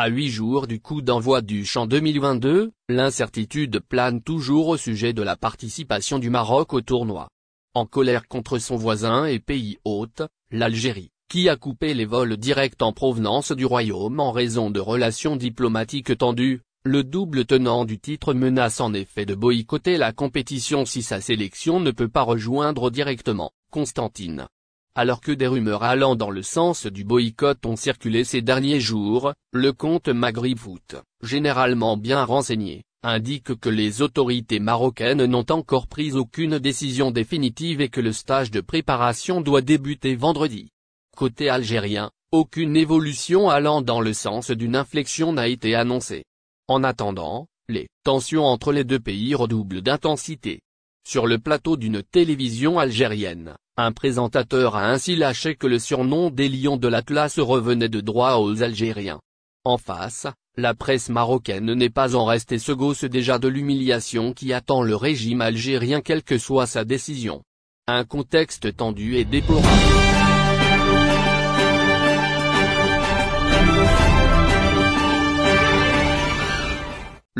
À huit jours du coup d'envoi du champ 2022, l'incertitude plane toujours au sujet de la participation du Maroc au tournoi. En colère contre son voisin et pays hôte, l'Algérie, qui a coupé les vols directs en provenance du Royaume en raison de relations diplomatiques tendues, le double tenant du titre menace en effet de boycotter la compétition si sa sélection ne peut pas rejoindre directement, Constantine, alors que des rumeurs allant dans le sens du boycott ont circulé ces derniers jours, le compte Foot, généralement bien renseigné, indique que les autorités marocaines n'ont encore pris aucune décision définitive et que le stage de préparation doit débuter vendredi. Côté algérien, aucune évolution allant dans le sens d'une inflexion n'a été annoncée. En attendant, les tensions entre les deux pays redoublent d'intensité. Sur le plateau d'une télévision algérienne, un présentateur a ainsi lâché que le surnom des Lions de l'Atlas revenait de droit aux Algériens. En face, la presse marocaine n'est pas en reste et se gausse déjà de l'humiliation qui attend le régime algérien quelle que soit sa décision. Un contexte tendu et déplorable.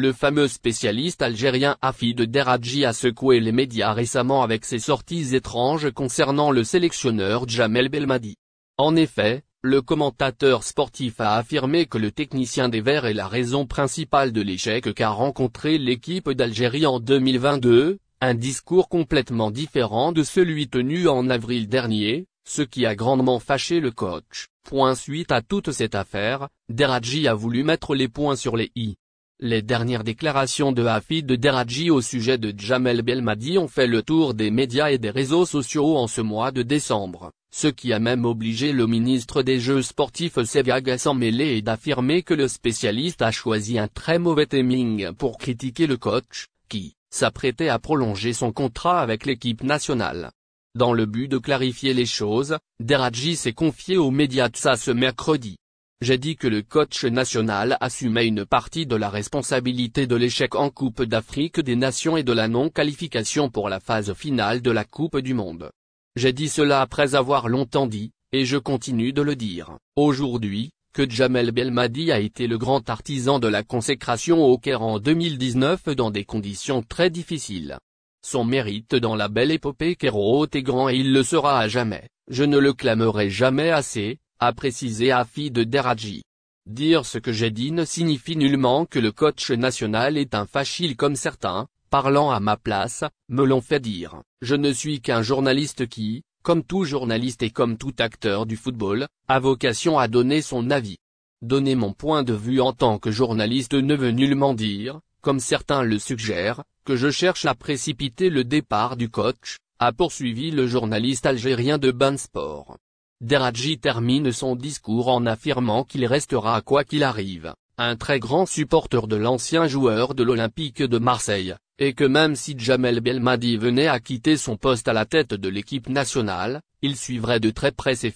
Le fameux spécialiste algérien Afid Deradji a secoué les médias récemment avec ses sorties étranges concernant le sélectionneur Jamel Belmadi. En effet, le commentateur sportif a affirmé que le technicien des Verts est la raison principale de l'échec qu'a rencontré l'équipe d'Algérie en 2022, un discours complètement différent de celui tenu en avril dernier, ce qui a grandement fâché le coach. Point suite à toute cette affaire, Deradji a voulu mettre les points sur les i. Les dernières déclarations de Hafid Deradji au sujet de Jamel Belmadi ont fait le tour des médias et des réseaux sociaux en ce mois de décembre, ce qui a même obligé le ministre des Jeux sportifs Sevag à s'en mêler et d'affirmer que le spécialiste a choisi un très mauvais timing pour critiquer le coach, qui s'apprêtait à prolonger son contrat avec l'équipe nationale. Dans le but de clarifier les choses, Deradji s'est confié aux médias ça ce mercredi. J'ai dit que le coach national assumait une partie de la responsabilité de l'échec en Coupe d'Afrique des Nations et de la non-qualification pour la phase finale de la Coupe du Monde. J'ai dit cela après avoir longtemps dit, et je continue de le dire. Aujourd'hui, que Jamel Belmadi a été le grand artisan de la consécration au Caire en 2019 dans des conditions très difficiles. Son mérite dans la belle épopée Caire est grand et il le sera à jamais, je ne le clamerai jamais assez, a précisé Afi de Deradji. Dire ce que j'ai dit ne signifie nullement que le coach national est un facile comme certains, parlant à ma place, me l'ont fait dire. Je ne suis qu'un journaliste qui, comme tout journaliste et comme tout acteur du football, a vocation à donner son avis. Donner mon point de vue en tant que journaliste ne veut nullement dire, comme certains le suggèrent, que je cherche à précipiter le départ du coach, a poursuivi le journaliste algérien de Bansport. Deradji termine son discours en affirmant qu'il restera quoi qu'il arrive, un très grand supporter de l'ancien joueur de l'Olympique de Marseille, et que même si Jamel Belmadi venait à quitter son poste à la tête de l'équipe nationale, il suivrait de très près ses